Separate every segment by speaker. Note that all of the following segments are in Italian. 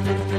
Speaker 1: Thank you.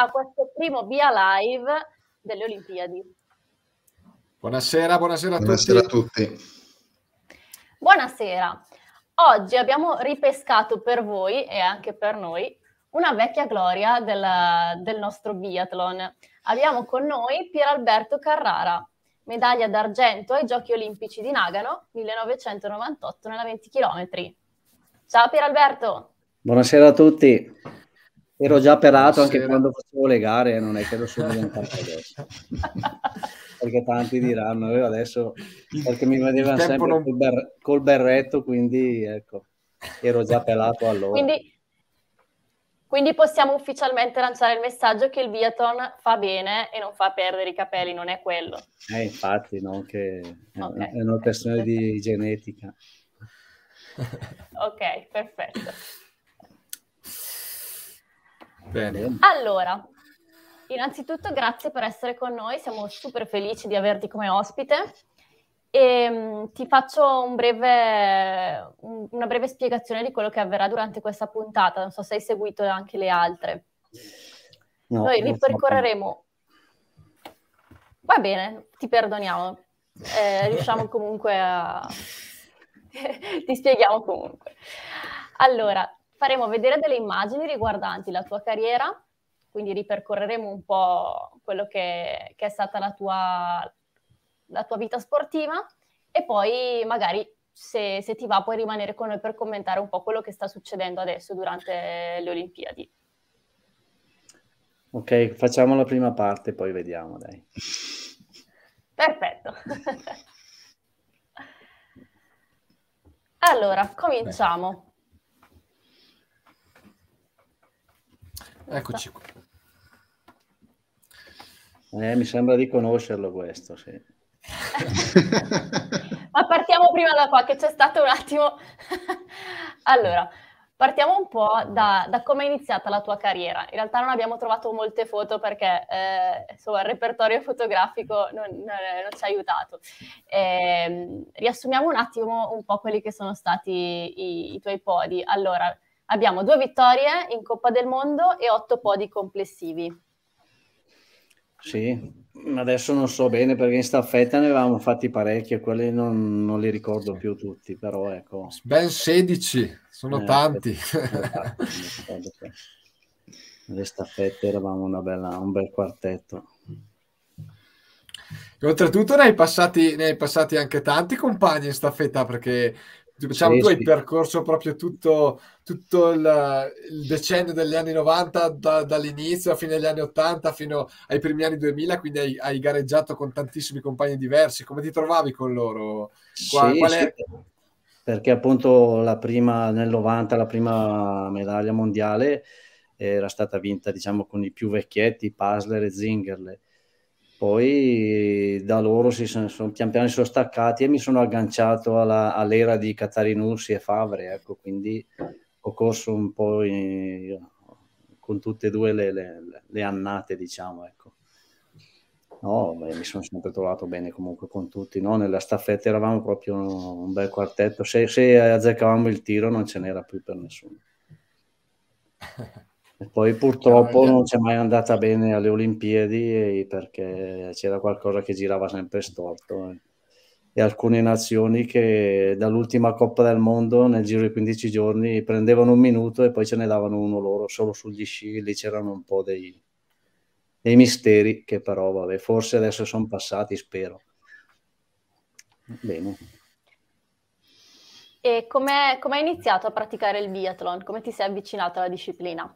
Speaker 1: a questo primo Via Live delle Olimpiadi.
Speaker 2: Buonasera, buonasera a, buonasera tutti. a tutti.
Speaker 1: Buonasera. Oggi abbiamo ripescato per voi e anche per noi una vecchia gloria della, del nostro biathlon. Abbiamo con noi Pieralberto Carrara, medaglia d'argento ai Giochi Olimpici di Nagano 1998 nella 20 km. Ciao Pieralberto.
Speaker 3: Buonasera a tutti ero già pelato anche quando facevo le gare, non è che lo sono diventato adesso. perché tanti diranno, io eh, adesso perché mi vedevano sempre non... col, ber- col, berretto, quindi ecco, ero già pelato allora. Quindi,
Speaker 1: quindi possiamo ufficialmente lanciare il messaggio che il biathlon fa bene e non fa perdere i capelli, non è quello.
Speaker 3: Eh, infatti, no, che okay. è una questione di genetica.
Speaker 1: ok, perfetto. Bene. Allora, innanzitutto grazie per essere con noi, siamo super felici di averti come ospite. E, ehm, mh, ti faccio un breve, un, una breve spiegazione di quello che avverrà durante questa puntata. Non so se hai seguito anche le altre. No, Noi ripercorreremo. So. Va bene, ti perdoniamo. Eh, riusciamo comunque a. ti spieghiamo comunque. Allora, faremo vedere delle immagini riguardanti la tua carriera, quindi ripercorreremo un po' quello che, che è stata la tua, la tua, vita sportiva e poi magari se, se ti va puoi rimanere con noi per commentare un po' quello che sta succedendo adesso durante le Olimpiadi.
Speaker 3: Ok, facciamo la prima parte, e poi vediamo, dai.
Speaker 1: Perfetto. allora, cominciamo.
Speaker 3: Eccoci qua. Eh, mi sembra di conoscerlo questo,
Speaker 1: sì. Ma partiamo prima da qua, che c'è stato un attimo... allora, partiamo un po' da, da come è iniziata la tua carriera. In realtà non abbiamo trovato molte foto perché eh, insomma, il repertorio fotografico non, non, eh, non ci ha aiutato. Eh, riassumiamo un attimo un po' quelli che sono stati i, i tuoi podi. Allora, Abbiamo due vittorie in Coppa del Mondo e otto podi complessivi.
Speaker 3: Sì, adesso non so bene perché in staffetta ne avevamo fatti parecchi e quelli non, non li ricordo più tutti, però ecco. Ben 16, sono eh, eh tanti. Le staffette eravamo bella, un bel quartetto. E
Speaker 2: oltretutto ne hai, passati, ne hai, passati, anche tanti compagni in staffetta perché diciamo, sì, tu hai sì. percorso proprio tutto, tutto il, il, decennio degli anni 90, da, dall'inizio a fine degli anni 80 fino ai primi anni 2000, quindi hai, hai gareggiato con tantissimi compagni diversi. Come ti trovavi con loro? Qua, sì, qual è...
Speaker 3: Perché appunto la prima, nel 90 la prima medaglia mondiale era stata vinta diciamo con i più vecchietti, Pasler e Zingerle poi da loro si sono, sono pian piano sono staccati e mi sono agganciato alla, all'era di Catarinussi e Favre, ecco, quindi ho corso un po' in, con tutte e due le, le, le annate, diciamo, ecco. No, beh, mi sono sempre trovato bene comunque con tutti, no? nella staffetta eravamo proprio un bel quartetto, se, se azzeccavamo il tiro non ce n'era più per nessuno. E poi purtroppo non c'è mai andata bene alle Olimpiadi perché c'era qualcosa che girava sempre storto. Eh. E alcune nazioni che dall'ultima Coppa del Mondo nel giro di 15 giorni prendevano un minuto e poi ce ne davano uno loro solo sugli sci, lì c'erano un po' dei, dei misteri che però vabbè, forse adesso sono passati, spero. Bene.
Speaker 1: E come hai iniziato a praticare il biathlon? Come ti sei avvicinato alla disciplina?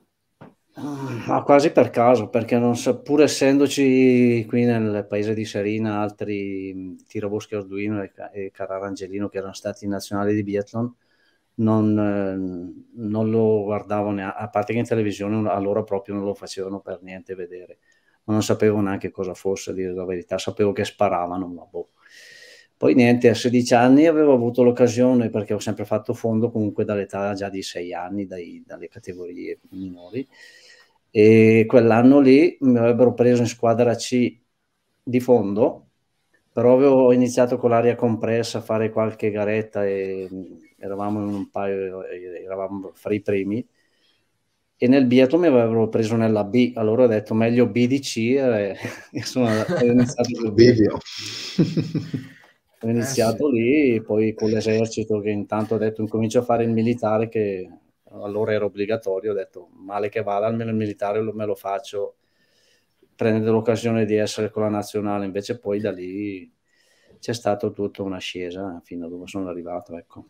Speaker 3: Ah, ma quasi per caso, perché non so, pur essendoci qui nel paese di Serina altri mm, Tiroboschi Arduino e, e Carrara Angelino che erano stati in nazionale di biathlon, non, eh, non, lo guardavo neanche, a parte che in televisione allora proprio non lo facevano per niente vedere, ma non sapevo neanche cosa fosse, a dire la verità, sapevo che sparavano, ma boh. Poi niente, a 16 anni avevo avuto l'occasione, perché ho sempre fatto fondo comunque dall'età già di 6 anni, dai, dalle categorie minori, e quell'anno lì mi avrebbero preso in squadra C di fondo, però avevo iniziato con l'aria compressa a fare qualche garetta e mm, eravamo in un paio, eravamo fra i primi e nel biathlon mi avevano preso nella B, allora ho detto meglio B di C e insomma ho iniziato col video. ho iniziato eh, sì. lì, poi con l'esercito che intanto ho detto incomincio a fare il militare che allora era obbligatorio, ho detto male che vada, almeno il militare lo, me lo faccio, prendendo l'occasione di essere con la nazionale, invece poi da lì c'è stata tutta una scesa fino a dove sono arrivato. Ecco.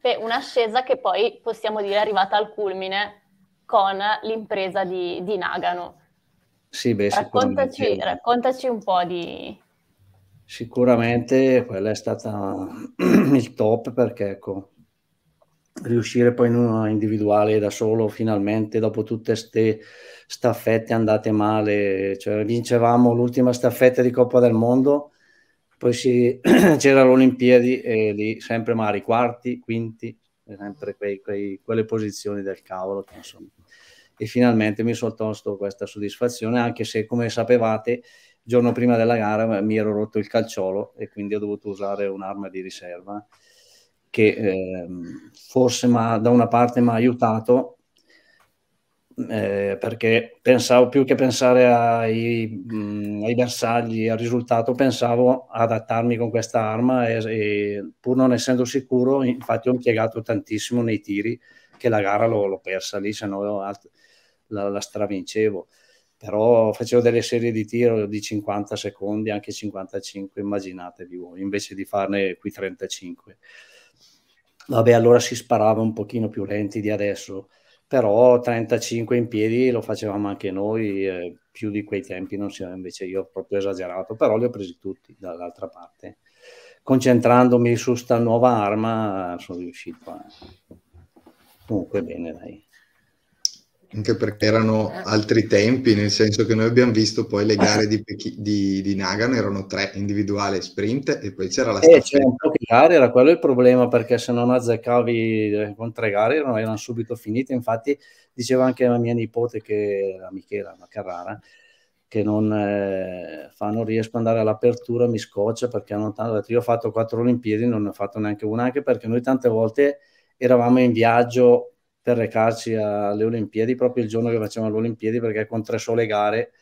Speaker 1: Beh, una scesa che poi possiamo dire è arrivata al culmine con l'impresa di, di Nagano.
Speaker 3: Sì, beh, raccontaci,
Speaker 1: raccontaci un po' di,
Speaker 3: Sicuramente quella è stata il top perché ecco, riuscire poi in una individuale da solo finalmente dopo tutte queste staffette andate male, cioè, vincevamo l'ultima staffetta di Coppa del Mondo, poi si, c'era l'Olimpiadi e lì sempre mari quarti, quinti, sempre quei, quei, quelle posizioni del cavolo. Che, e finalmente mi sono tolto questa soddisfazione anche se come sapevate il giorno prima della gara mi ero rotto il calciolo e quindi ho dovuto usare un'arma di riserva che eh, forse da una parte mi ha aiutato eh, perché pensavo più che pensare ai, mh, ai, bersagli, al risultato, pensavo adattarmi con questa arma e, e, pur non essendo sicuro, infatti ho impiegato tantissimo nei tiri che la gara l'ho, persa lì, se no la, la stravincevo però facevo delle serie di tiro di 50 secondi, anche 55, immaginatevi voi, invece di farne qui 35. Vabbè, allora si sparava un pochino più lenti di adesso, però 35 in piedi lo facevamo anche noi, eh, più di quei tempi non si era invece io proprio esagerato, però li ho presi tutti dall'altra parte. Concentrandomi su sta nuova arma sono riuscito a... Comunque bene, dai
Speaker 4: anche perché erano altri tempi, nel senso che noi abbiamo visto poi
Speaker 3: le eh, gare di, di, di Nagano, erano tre individuali sprint e poi c'era la eh, C'erano poche gare, era quello il problema, perché se non azzeccavi eh, con tre gare erano, erano subito finite, infatti diceva anche la mia nipote, che era Michela Carrara, che non, eh, fa, non riesco ad andare all'apertura, mi scoccia perché hanno tanto, io ho fatto quattro Olimpiadi, non ne ho fatto neanche una, anche perché noi tante volte eravamo in viaggio per recarci alle Olimpiadi proprio il giorno che facevamo le Olimpiadi perché con tre sole gare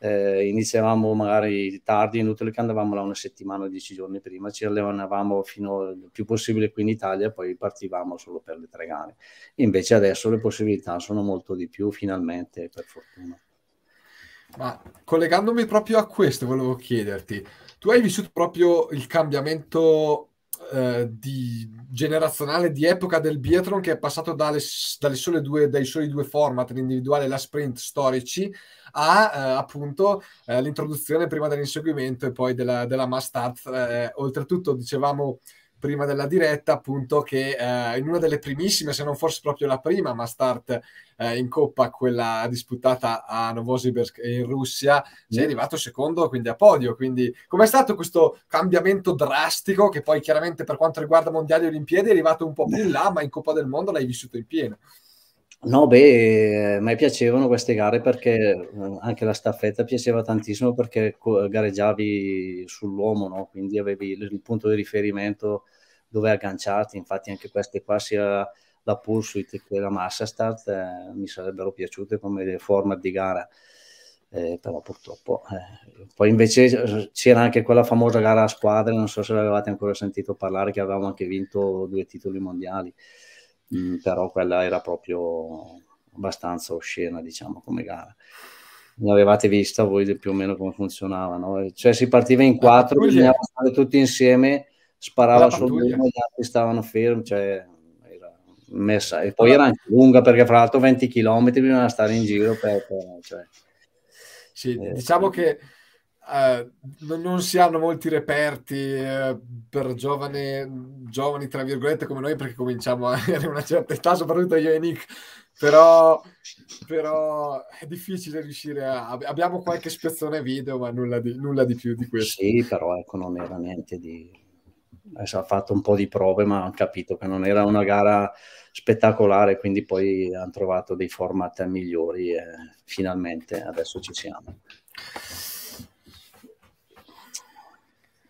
Speaker 3: eh, iniziavamo magari tardi, inutile che andavamo là una settimana dieci giorni prima, ci allenavamo fino al più possibile qui in Italia, poi partivamo solo per le tre gare. Invece adesso le possibilità sono molto di più, finalmente, per fortuna. Ma
Speaker 2: collegandomi proprio a questo, volevo chiederti, tu hai vissuto proprio il cambiamento eh, di generazionale di epoca del Biatron che è passato dalle, dalle due, dai soli due format, l'individuale e la sprint storici, a eh, appunto eh, l'introduzione prima dell'inseguimento e poi della, della mass start. Eh, oltretutto, dicevamo prima della diretta, appunto, che eh, in una delle primissime, se non forse proprio la prima, ma start eh, in coppa, quella disputata a Novosibirsk in Russia, mm. sei arrivato secondo, quindi a podio. Quindi, com'è stato questo cambiamento drastico? Che poi, chiaramente, per quanto riguarda mondiali e olimpiadi, è arrivato un po' più in là, ma in Coppa del Mondo l'hai vissuto in pieno.
Speaker 3: No, beh, eh, a me piacevano queste gare perché eh, anche la staffetta piaceva tantissimo perché gareggiavi sull'uomo, no? quindi avevi il punto di riferimento dove agganciarti, infatti anche queste qua sia la Pursuit che la Massa Start eh, mi sarebbero piaciute come format di gara, eh, però purtroppo. Eh. Poi invece eh, c'era anche quella famosa gara a squadre, non so se l'avevate ancora sentito parlare, che avevamo anche vinto due titoli mondiali mm, però quella era proprio abbastanza oscena, diciamo, come gara. L'avevate vista voi più o meno come funzionava, no? Cioè si partiva in quattro, bisognava stare tutti insieme, sparava solo uno, gli altri stavano fermi, cioè messa e poi era anche lunga perché fra l'altro 20 km bisogna stare in giro per, per cioè, sì, eh, diciamo
Speaker 2: eh. che eh, non si hanno molti reperti eh, per giovane, giovani, tra virgolette, come noi, perché cominciamo a avere una certa età, soprattutto io e Nick. Però, però è difficile riuscire a... Abbiamo qualche spezzone
Speaker 3: video, ma nulla di, nulla di più di questo. Sì, però ecco, non era niente di... Adesso ha fatto un po' di prove, ma hanno capito che non era una gara spettacolare, quindi poi hanno trovato dei format migliori e finalmente adesso ci siamo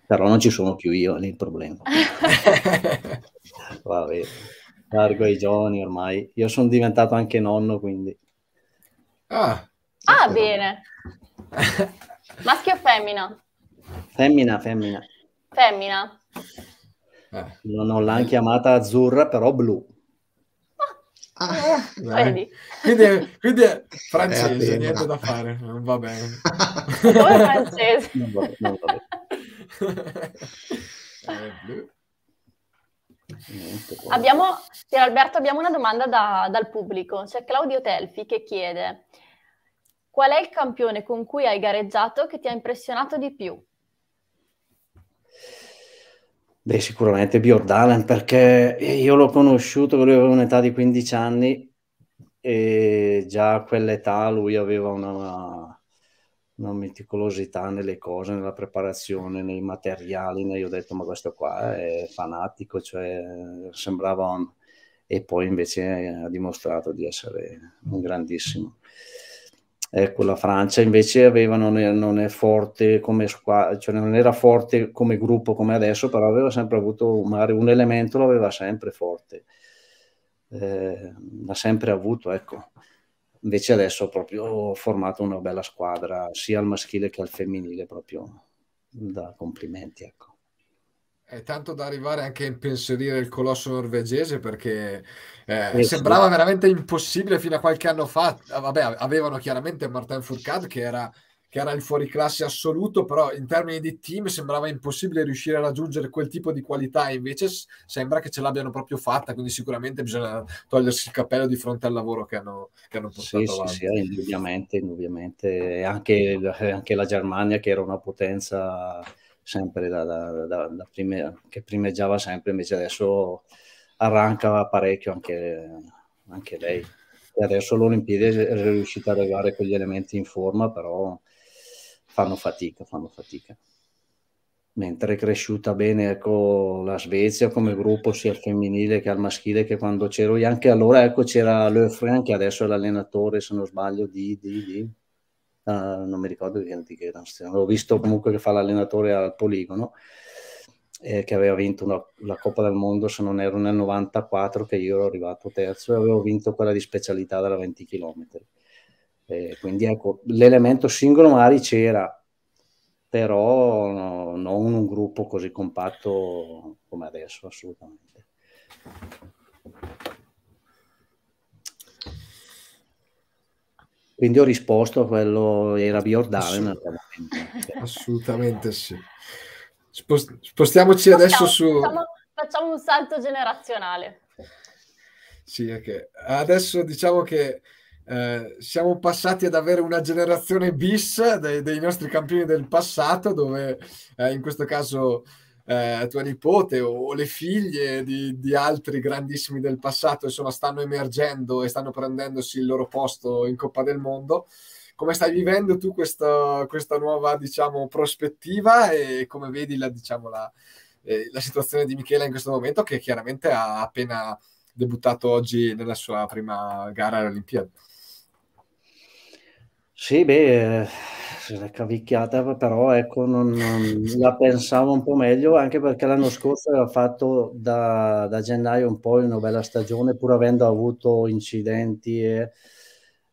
Speaker 3: però non ci sono più io, nel problema. Vabbè, largo ai giovani ormai. Io sono diventato anche nonno, quindi.
Speaker 1: Ah, ah bene. Maschio o femmina?
Speaker 3: Femmina, femmina.
Speaker 1: Femmina.
Speaker 3: Eh. Non l'hanno chiamata azzurra, però blu.
Speaker 1: Ah,
Speaker 2: eh. quindi, quindi, è francese, è niente da fare, non va bene.
Speaker 1: Come francese?
Speaker 3: non va, non va bene.
Speaker 1: Eh, abbiamo, Alberto, abbiamo una domanda da, dal pubblico. C'è Claudio Telfi che chiede qual è il campione con cui hai gareggiato che ti ha impressionato di più?
Speaker 3: Beh, sicuramente Björn Dahlen, perché io l'ho conosciuto, lui aveva un'età di 15 anni e già a quell'età lui aveva una, una meticolosità nelle cose, nella preparazione, nei materiali. Io ho detto, ma questo qua è fanatico, cioè sembrava un... E poi invece ha dimostrato di essere un grandissimo. Ecco, la Francia invece aveva, non, è, non, è forte come squadra, cioè non era forte come gruppo come adesso, però aveva sempre avuto un elemento, l'aveva sempre forte, eh, l'ha sempre avuto, ecco. Invece adesso ho proprio formato una bella squadra, sia al maschile che al femminile, proprio da complimenti, ecco.
Speaker 2: È tanto da arrivare anche a impensierire il colosso norvegese perché eh, eh, sembrava sì. veramente impossibile fino a qualche anno fa. Ah, vabbè, avevano chiaramente Martin Fourcade che era, che era il fuoriclasse assoluto, però in termini di team sembrava impossibile riuscire a raggiungere quel tipo di qualità, invece sembra che ce l'abbiano proprio fatta, quindi sicuramente bisogna togliersi il cappello di fronte al lavoro che hanno, che hanno portato sì, avanti. Sì, sì, eh, indubbiamente,
Speaker 3: indubbiamente. Anche, eh, anche la Germania che era una potenza sempre da, da, da, da prime, che primeggiava sempre, invece adesso arranca parecchio anche, anche lei. E adesso l'Olimpiade è riuscita a arrivare con gli elementi in forma, però fanno fatica, fanno fatica. Mentre è cresciuta bene ecco, la Svezia come gruppo sia al femminile che al maschile, che quando c'ero io, anche allora ecco, c'era Löfgren, che adesso è l'allenatore, se non sbaglio, di, di, di Ah, non mi ricordo di che erano, avevo visto comunque che fa l'allenatore al poligono, eh, che aveva vinto una, la Coppa del Mondo, se non ero nel 94, che io ero arrivato terzo e avevo vinto quella di specialità della 20 km. Eh, quindi ecco, l'elemento singolo Mari c'era, però no, non un gruppo così compatto come adesso, assolutamente. Quindi ho risposto a quello, era Biordalen.
Speaker 1: Assolutamente.
Speaker 2: Assolutamente sì. spostiamoci facciamo, adesso su... Facciamo,
Speaker 1: facciamo, un salto generazionale.
Speaker 2: Sì, ok. Adesso diciamo che eh, siamo passati ad avere una generazione bis dei, dei nostri campioni del passato, dove eh, in questo caso eh, tua nipote o, o le figlie di, di, altri grandissimi del passato, insomma, stanno emergendo e stanno prendendosi il loro posto in Coppa del Mondo. Come stai vivendo tu questa, questa nuova, diciamo, prospettiva e come vedi la, diciamo, la, eh, la situazione di Michela in questo momento che chiaramente ha appena debuttato oggi nella sua prima
Speaker 3: gara alle Olimpiadi? Sì, beh, se l'è cavicchiata, però ecco, non, non la pensavo un po' meglio, anche perché l'anno scorso aveva fatto da, da, gennaio un po' una bella stagione, pur avendo avuto incidenti e,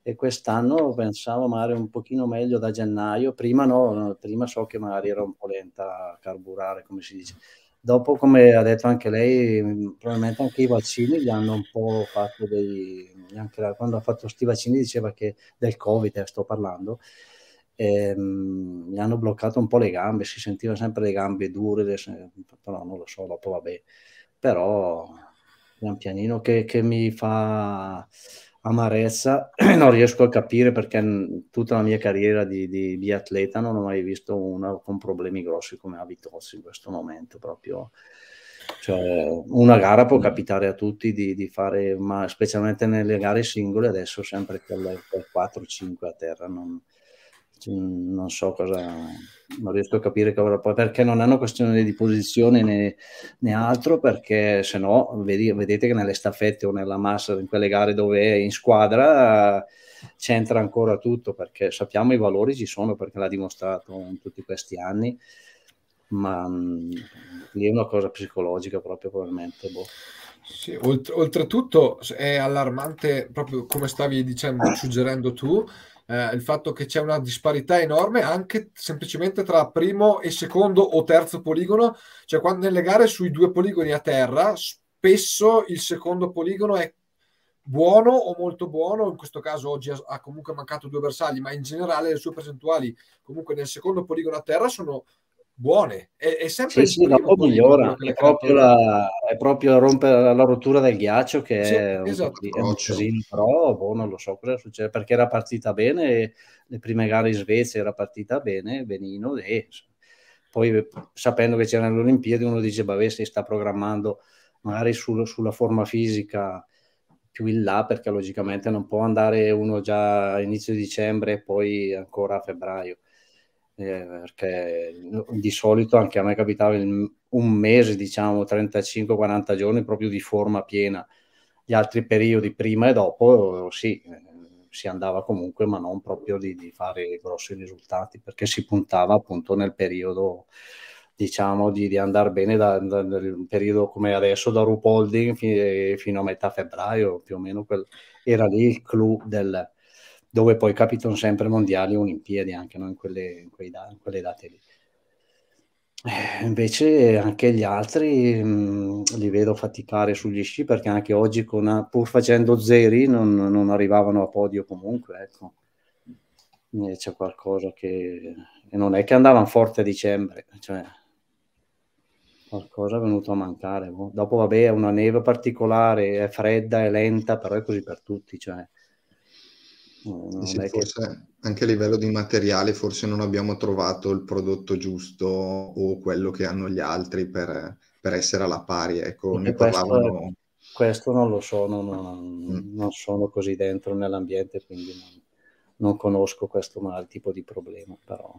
Speaker 3: e, quest'anno pensavo magari un pochino meglio da gennaio, prima no, prima so che magari era un po' lenta a carburare, come si dice. Dopo, come ha detto anche lei, mm, probabilmente anche i vaccini gli hanno un po' fatto dei... Anche la, quando ha fatto questi vaccini diceva che del Covid, eh, sto parlando, ehm, gli hanno bloccato un po' le gambe, si sentiva sempre le gambe dure, le, però non lo so, dopo vabbè. Però pian pianino che, che mi fa amarezza, non riesco a capire perché tutta la mia carriera di, di, di non ho mai visto una con problemi grossi come a in questo momento proprio. Cioè, una gara può capitare a tutti di, di, fare, ma specialmente nelle gare singole, adesso sempre per, 4-5 a terra. Non, non so cosa, non riesco a capire che avrà poi, perché non è una questione di posizione né, né altro, perché se no vedi, vedete che nelle staffette o nella massa, in quelle gare dove è in squadra c'entra ancora tutto, perché sappiamo i valori ci sono, perché l'ha dimostrato in tutti questi anni, ma mm, lì è una cosa psicologica proprio probabilmente. Boh. Sì,
Speaker 2: oltretutto è allarmante proprio come stavi dicendo, suggerendo tu, eh, il fatto che c'è una disparità enorme anche semplicemente tra primo e secondo o terzo poligono, cioè quando nelle gare sui due poligoni a terra spesso il secondo poligono è buono o molto buono, in questo caso oggi ha, comunque mancato due bersagli, ma in generale le sue percentuali comunque nel secondo poligono a terra sono buone. È, è sempre sì, sì, dopo migliora, è proprio, la,
Speaker 3: è proprio rompere la rottura del ghiaccio che sì, è, un, esatto. è un casino, però boh, non lo so cosa succede, perché era partita bene, le prime gare in Svezia era partita bene, benino, e poi sapendo che c'erano le Olimpiadi uno dice, vabbè, si sta programmando magari sul, sulla forma fisica più in là perché logicamente non può andare uno già a inizio dicembre e poi ancora a febbraio eh, perché di solito anche a me capitava il, un mese, diciamo 35-40 giorni proprio di forma piena. Gli altri periodi prima e dopo sì, eh, si andava comunque, ma non proprio di, di fare grossi risultati, perché si puntava appunto nel periodo diciamo di, di andare bene da, da, un periodo come adesso da Rupolding fino a metà febbraio più o meno quel, era lì il clou del, dove poi capitano sempre mondiali e olimpiadi anche no? in, quelle, in, in, quelle, date lì. Eh, invece anche gli altri mh, li vedo faticare sugli sci perché anche oggi con, pur facendo zeri non, non arrivavano a podio comunque. Ecco. Eh, c'è qualcosa che e non è che andavano forte a dicembre, cioè qualcosa è venuto a mancare. Boh. Dopo, vabbè, è una neve particolare, è fredda, è lenta, però è così per tutti. Cioè, No, sì, forse che...
Speaker 4: anche a livello di materiale forse non abbiamo trovato il prodotto giusto o quello che hanno gli altri per, per essere alla
Speaker 3: pari. Ecco, ne parlavano... questo, questo, non lo so, non, non, mm. non, sono così dentro nell'ambiente, quindi non, non conosco questo mal, tipo di problema, però...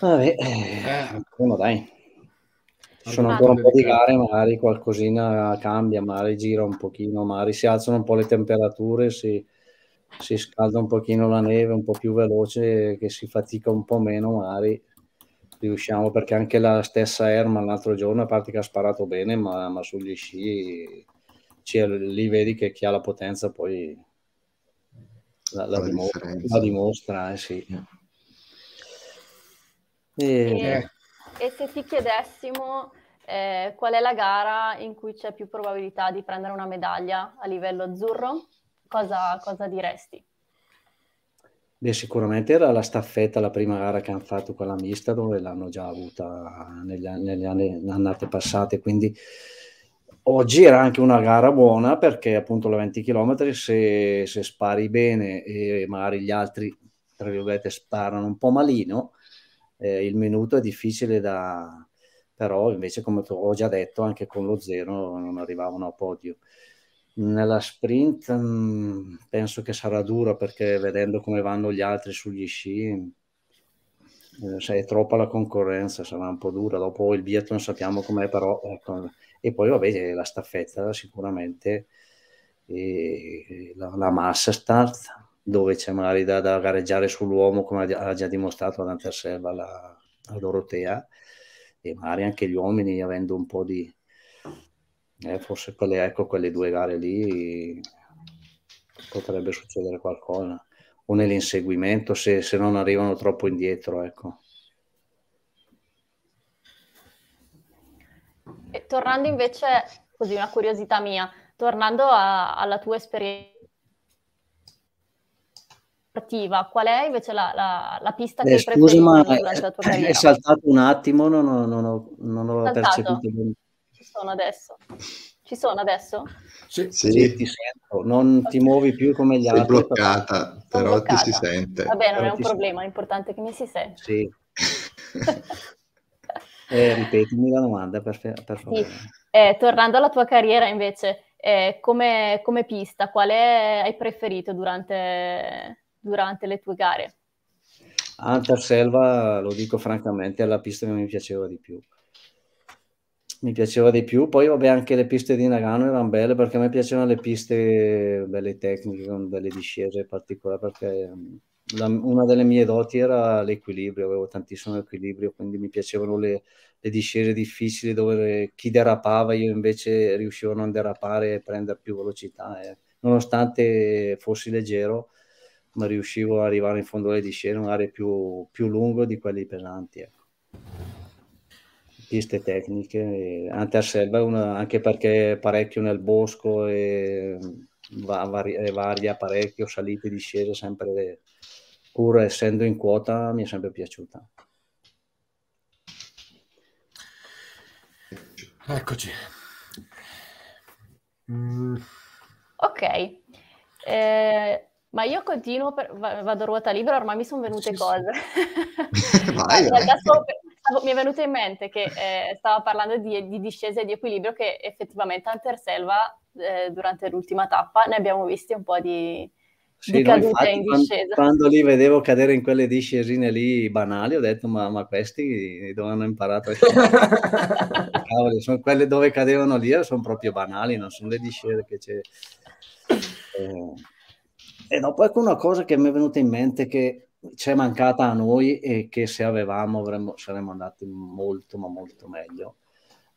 Speaker 3: Vabbè, eh. eh. dai. Ci sono esatto. ancora un po' di gare, magari qualcosina cambia, magari gira un pochino, magari si alzano un po' le temperature, si, si scalda un pochino la neve, un po' più veloce, che si fatica un po' meno, magari riusciamo, perché anche la stessa Erma l'altro giorno, a parte che ha sparato bene, ma, ma sugli sci lì vedi che chi ha la potenza poi la, la, dimostra, la dimostra eh, sì. Eh. E... Eh,
Speaker 1: e se ti chiedessimo eh, qual è la gara in cui c'è più probabilità di prendere una medaglia a livello azzurro, cosa, cosa diresti?
Speaker 3: Beh, sicuramente era la staffetta, la prima gara che hanno fatto con la mista, dove l'hanno già avuta negli anni, negli anni annate passate, quindi oggi era anche una gara buona perché appunto la 20 km se, se spari bene e magari gli altri, tra virgolette, sparano un po' malino, eh, il minuto è difficile da... però invece come ho già detto anche con lo zero non arrivavano a podio. Nella sprint mh, mm, penso che sarà dura perché vedendo come vanno gli altri sugli sci eh, se è troppa la concorrenza sarà un po' dura, dopo il biathlon sappiamo com'è però ecco. e poi vabbè la staffetta sicuramente la, la massa start dove c'è magari da, da gareggiare sull'uomo come ha già dimostrato ad Anterselva la, la Dorotea e magari anche gli uomini avendo un po' di eh, forse quelle, ecco, quelle due gare lì potrebbe succedere qualcosa o nell'inseguimento se, se non arrivano troppo indietro ecco
Speaker 1: e tornando invece così una curiosità mia tornando a, alla tua esperienza sportiva, qual è invece la, la, la pista Beh, che scusa, ma durante la tua carriera? È
Speaker 3: saltato un attimo, non ho, non ho, non ho percepito bene.
Speaker 1: Ci sono adesso. Ci sono adesso?
Speaker 3: Sì, sì, sì. ti sento, non okay. ti muovi più come gli Sei altri. Sei bloccata, però, bloccata. ti si sente. Va bene, non è un
Speaker 1: problema, l'importante è che mi si sente.
Speaker 3: Sì. eh, ripetimi la domanda, per, per favore. Sì.
Speaker 1: Eh, tornando alla tua carriera invece, eh, come, come, pista, quale hai preferito durante, durante le tue gare?
Speaker 3: Selva, lo dico francamente, è la pista che mi piaceva di più. Mi piaceva di più, poi vabbè anche le piste di Nagano erano belle perché a me piacevano le piste belle tecniche con delle discese particolari perché ehm, la, una delle mie doti era l'equilibrio, avevo tantissimo equilibrio, quindi mi piacevano le, le discese difficili dove chi derapava io invece riuscivo a non derapare e prendere più velocità. Eh. Nonostante fossi leggero, non riuscivo ad arrivare in fondo alle discese, magari più, più lungo di quelli pesanti. Ecco. Piste tecniche, anche a Anterselva anche perché parecchio nel bosco e, mm, va, varia, varia parecchio, salite e discese sempre, pur essendo in quota mi è sempre piaciuta. Eccoci. Mm.
Speaker 1: Ok. Eh, ma io continuo, per, vado a ruota libera, ormai mi sono venute sì, cose.
Speaker 3: Sì. vai, vai.
Speaker 1: mi è venuto in mente che eh, stava parlando di, di discese e di equilibrio che effettivamente a Selva eh, durante l'ultima tappa ne abbiamo visti un po' di, sì, di cadute infatti, in discesa. Quando,
Speaker 3: quando, li vedevo cadere in quelle discesine lì banali ho detto ma, ma questi dove hanno imparato? Cavoli, sono quelle dove cadevano lì eh, sono proprio banali, non sono le discese che c'è. Eh e eh, dopo ecco una cosa che mi è venuta in mente che c'è mancata a noi e che se avevamo avremmo, saremmo andati molto ma molto meglio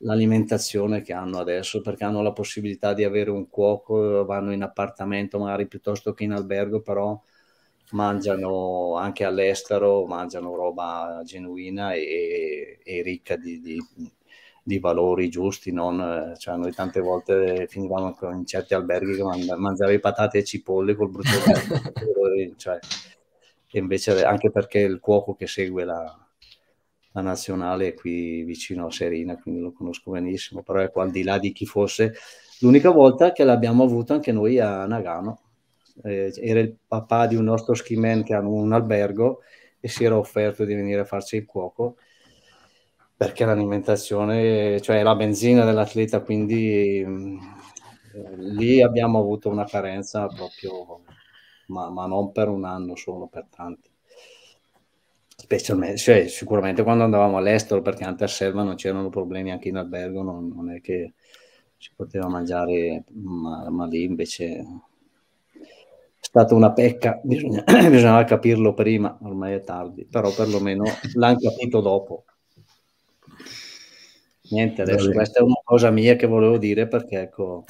Speaker 3: l'alimentazione che hanno adesso perché hanno la possibilità di avere un cuoco vanno in appartamento magari piuttosto che in albergo però mangiano anche all'estero mangiano roba genuina e, e ricca di, di di valori giusti, non, eh, cioè noi tante volte finivamo in certi alberghi che man- mangiavi patate e cipolle col bruciore, cioè, e invece anche perché il cuoco che segue la, la nazionale è qui vicino a Serena, quindi lo conosco benissimo, però ecco al di là di chi fosse, l'unica volta che l'abbiamo avuto anche noi a Nagano, eh, era il papà di un nostro skiman che ha un albergo e si era offerto di venire a farci il cuoco perché l'alimentazione, cioè la benzina dell'atleta, quindi mm, lì abbiamo avuto una carenza proprio, ma, ma, non per un anno solo, per tanti. Specialmente, cioè, sicuramente quando andavamo all'estero, perché anche a Selva non c'erano problemi, anche in albergo non, non è che si poteva mangiare, ma, ma lì invece è stata una pecca, Bisogna, bisognava capirlo prima, ormai è tardi, però perlomeno l'hanno capito dopo. Niente, adesso questa è una cosa mia che volevo dire perché ecco...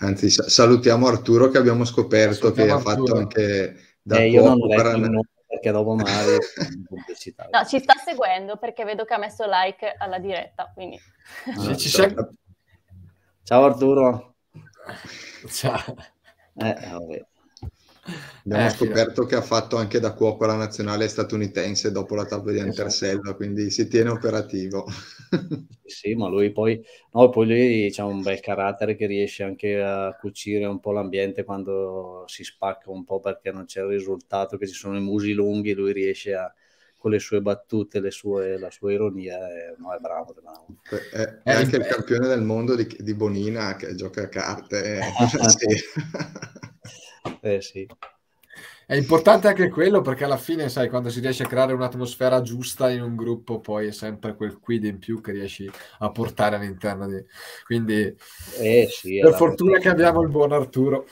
Speaker 4: Anzi, salutiamo Arturo che abbiamo scoperto che Arturo. ha fatto anche da eh, poco perché dopo Mario
Speaker 3: No,
Speaker 1: ci sta seguendo perché vedo che ha messo like alla diretta, quindi... Ah,
Speaker 3: ciao. ciao Arturo. Ciao.
Speaker 4: Eh, Abbiamo eh, scoperto sì. che ha fatto anche da cuoco la nazionale
Speaker 3: statunitense dopo la tappa di Antersella, esatto. quindi si tiene operativo. sì, ma lui poi, no, poi lui ha diciamo, un bel carattere che riesce anche a cucire un po' l'ambiente quando si spacca un po' perché non c'è il risultato, che ci sono i musi lunghi, lui riesce a, con le sue battute, le sue, la sua ironia, è, no, è bravo. È, bravo. è, è eh, anche il eh. campione del mondo di, di Bonina che gioca a carte. Eh. sì.
Speaker 2: Eh sì. È importante anche quello perché alla fine, sai, quando si riesce a creare un'atmosfera giusta in un gruppo, poi è sempre quel quid in più che riesci a
Speaker 3: portare all'interno di... Quindi, eh sì, per fortuna
Speaker 2: che abbiamo il buon Arturo.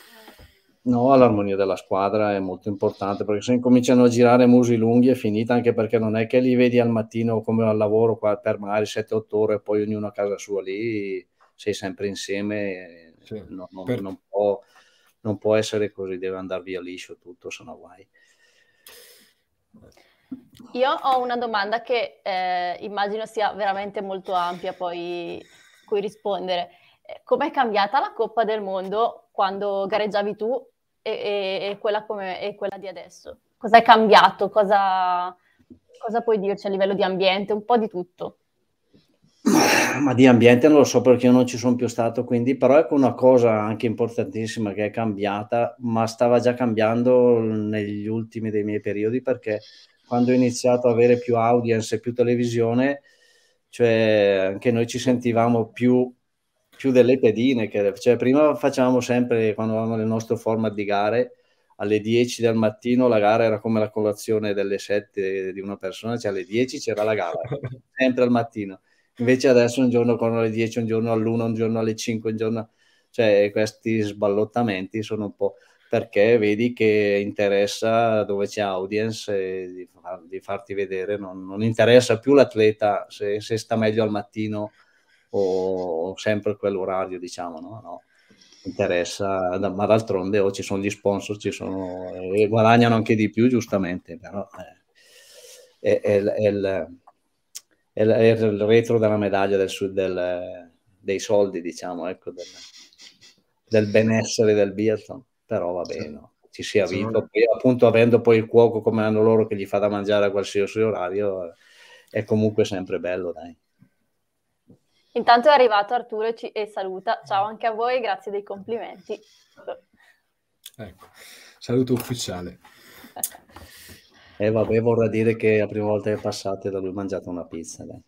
Speaker 3: No, l'armonia della squadra è molto importante perché se incominciano a girare musi lunghi è finita anche perché non è che li vedi al mattino come al lavoro per magari 7-8 ore e poi ognuno a casa sua lì, sei sempre insieme, sì, non, per... non può non può essere così, deve andare via liscio tutto, se no guai.
Speaker 1: Io ho una domanda che eh, immagino sia veramente molto ampia, poi cui rispondere. Eh, com'è cambiata la Coppa del Mondo quando gareggiavi tu e, e, e, quella, come, e quella, di adesso? Cos'è cambiato? Cosa, cosa puoi dirci a livello di ambiente? Un po' di tutto.
Speaker 3: Ma di ambiente non lo so perché io non ci sono più stato, quindi però ecco una cosa anche importantissima che è cambiata, ma stava già cambiando negli ultimi dei miei periodi perché quando ho iniziato ad avere più audience e più televisione, cioè anche noi ci sentivamo più, più delle pedine, che, cioè prima facevamo sempre quando avevamo il nostro format di gare, alle 10 del mattino la gara era come la colazione delle 7 di una persona, cioè alle 10 c'era la gara, sempre al mattino. Invece adesso un giorno corrono alle 10, un giorno all'1, un giorno alle 5, un giorno... Cioè questi sballottamenti sono un po' perché vedi che interessa dove c'è audience di, far, di, farti vedere, non, non interessa più l'atleta se, se, sta meglio al mattino o, o sempre quell'orario, diciamo, no? no interessa, ma d'altronde oh, ci sono gli sponsor, ci sono, e guadagnano anche di più giustamente, però eh, è, è, è, è il è il retro della medaglia del, del, dei soldi, diciamo, ecco, del, del, benessere del biathlon, però va bene, no? ci sia vinto, e appunto avendo poi il cuoco come hanno loro che gli fa da mangiare a qualsiasi orario, è comunque sempre bello, dai.
Speaker 1: Intanto è arrivato Arturo e, ci, e saluta, ciao anche a voi, grazie dei complimenti.
Speaker 3: Ecco, saluto ufficiale. Ecco. E eh, vabbè, vorrà dire che la prima volta che passate da lui mangiate una pizza. Dai.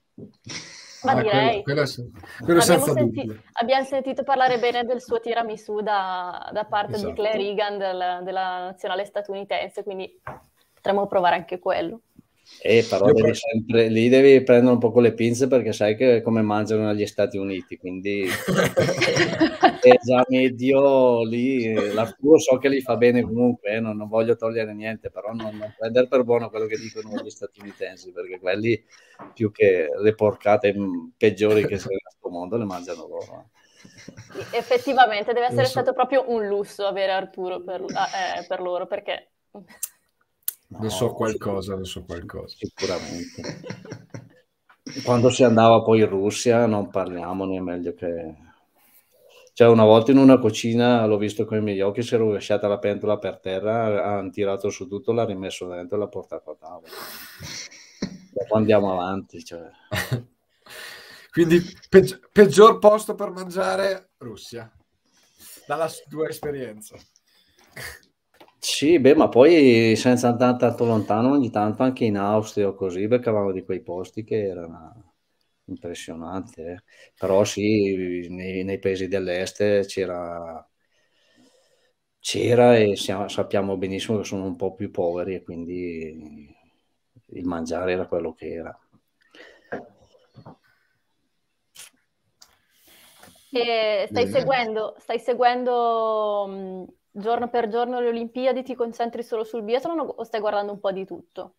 Speaker 1: Ma ah, direi. Quello,
Speaker 3: quello, quello abbiamo, senti-
Speaker 1: abbiamo, sentito parlare bene del suo tiramisù da, da parte esatto. di Claire Regan del, della nazionale statunitense, quindi potremmo provare anche quello.
Speaker 3: Eh, però devi penso... sempre, lì devi prendere un po' con le pinze perché sai che come mangiano negli Stati Uniti, quindi è già medio lì, l'arturo so che li fa bene comunque, eh, non, non, voglio togliere niente, però non, non, prendere per buono quello che dicono gli statunitensi, perché quelli più che le porcate mm, peggiori che sono in questo mondo le mangiano loro. Eh.
Speaker 1: Sì, effettivamente deve essere so. stato proprio un lusso avere Arturo per, eh, eh per loro perché
Speaker 3: ne so qualcosa, ne so qualcosa. Sicuramente. Quando si andava poi in Russia, non parliamone, è meglio che... Cioè, una volta in una cucina l'ho visto con i miei occhi, si è rovesciata la pentola per terra, hanno tirato su tutto, l'ha rimesso dentro e l'ha portato a tavola. andiamo avanti, cioè.
Speaker 2: Quindi peggi-
Speaker 3: peggior posto per
Speaker 2: mangiare Russia, dalla tua esperienza.
Speaker 3: Sì, beh, ma poi senza andare tanto lontano, ogni tanto anche in Austria o così, perché avevamo di quei posti che erano impressionanti. Eh. Però sì, nei, nei paesi dell'est c'era, c'era e siamo, sappiamo benissimo che sono un po' più poveri e quindi il mangiare era quello che era.
Speaker 1: Stai seguendo, stai seguendo, giorno per giorno le Olimpiadi, ti concentri solo sul biathlon o stai guardando un po' di tutto?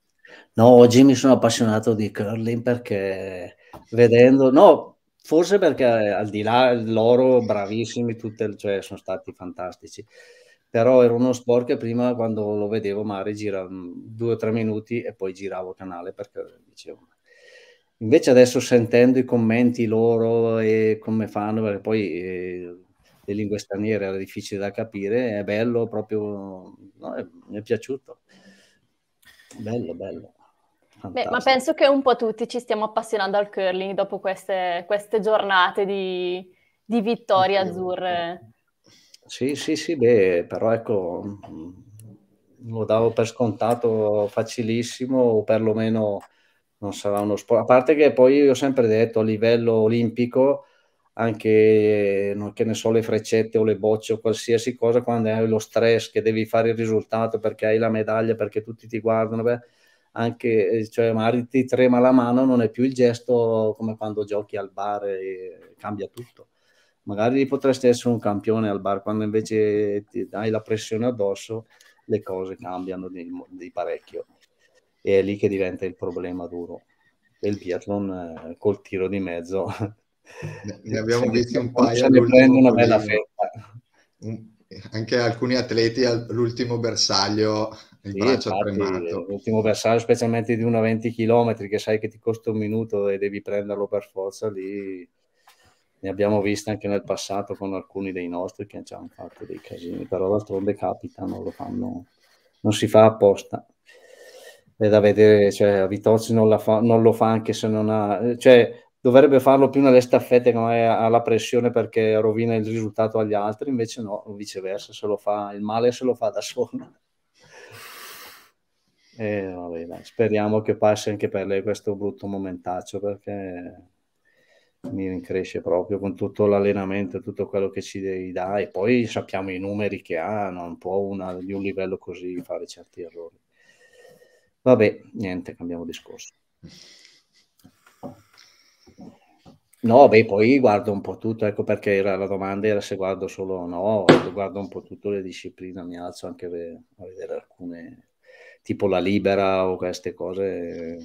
Speaker 3: No, oggi mi sono appassionato di curling perché vedendo, no, forse perché al di là loro bravissimi, tutte, cioè sono stati fantastici, però era uno sport che prima quando lo vedevo mare gira due o tre minuti e poi giravo canale perché dicevo. Invece adesso sentendo i commenti loro e come fanno, perché poi... Eh, le lingue straniere era difficile da capire, è bello proprio, no, è, mi è piaciuto. Bello, bello. Beh, ma
Speaker 1: penso che un po' tutti ci stiamo appassionando al curling dopo queste, queste giornate di, di vittorie azzurre.
Speaker 3: Sì, sì, sì, beh, però ecco, mm, lo davo per scontato facilissimo, o perlomeno non sarà uno sport. A parte che poi io ho sempre detto a livello olimpico anche che ne so, le freccette o le bocce o qualsiasi cosa, quando hai lo stress che devi fare il risultato perché hai la medaglia, perché tutti ti guardano, beh, anche, eh, cioè, magari ti trema la mano, non è più il gesto come quando giochi al bar e cambia tutto. Magari potresti essere un campione al bar, quando invece ti hai la pressione addosso, le cose cambiano di, di parecchio. E è lì che diventa il problema duro. E il biathlon eh, col tiro di mezzo Ne abbiamo visti un paio. Se ne prende una bella fetta. Un, anche alcuni atleti all'ultimo bersaglio il sì, braccio infatti, tremato. L'ultimo bersaglio, specialmente di una 20 km, che sai che ti costa un minuto e devi prenderlo per forza, lì ne abbiamo viste anche nel passato con alcuni dei nostri che ci hanno fatto dei casini, però d'altronde capita, non lo fanno, non si fa apposta. È da vedere, cioè, Vitozzi non, non, lo fa anche se non ha... Cioè, dovrebbe farlo più nelle staffette che magari ha la pressione perché rovina il risultato agli altri, invece no, viceversa, se lo fa il male se lo fa da solo. E eh, vabbè, dai, speriamo che passi anche per lei questo brutto momentaccio perché mi rincresce proprio con tutto l'allenamento, tutto quello che ci dà e poi sappiamo i numeri che ha, non può una, di un livello così fare certi errori. Vabbè, niente, cambiamo discorso. No, beh, poi guardo un po' tutto, ecco perché era, la domanda era se guardo solo o no, guardo un po' tutte le discipline, mi alzo anche a vedere alcune, tipo la libera o queste cose,